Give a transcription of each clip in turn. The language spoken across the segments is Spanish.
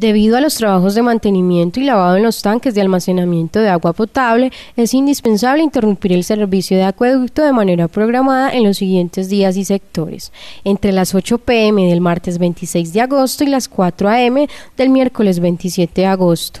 Debido a los trabajos de mantenimiento y lavado en los tanques de almacenamiento de agua potable, es indispensable interrumpir el servicio de acueducto de manera programada en los siguientes días y sectores, entre las 8 pm del martes 26 de agosto y las 4 am del miércoles 27 de agosto.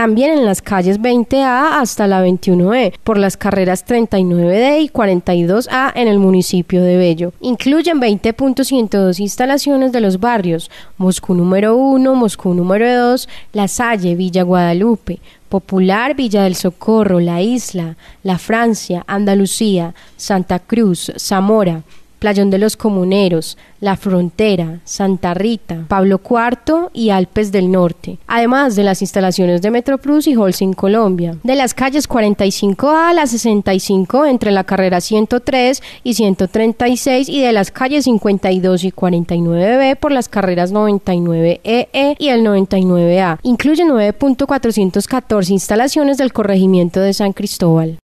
también en las calles 20A hasta la 21E, por las carreras 39D y 42A en el municipio de Bello. Incluyen 20.102 instalaciones de los barrios Moscú número 1, Moscú número 2, La Salle, Villa Guadalupe, Popular, Villa del Socorro, La Isla, La Francia, Andalucía, Santa Cruz, Zamora, Playón de los Comuneros, La Frontera, Santa Rita, Pablo IV y Alpes del Norte, además de las instalaciones de Metroplus y Holcim Colombia, de las calles 45A a la 65 entre la carrera 103 y 136 y de las calles 52 y 49B por las carreras 99EE e e y el 99A. Incluye 9.414 instalaciones del corregimiento de San Cristóbal.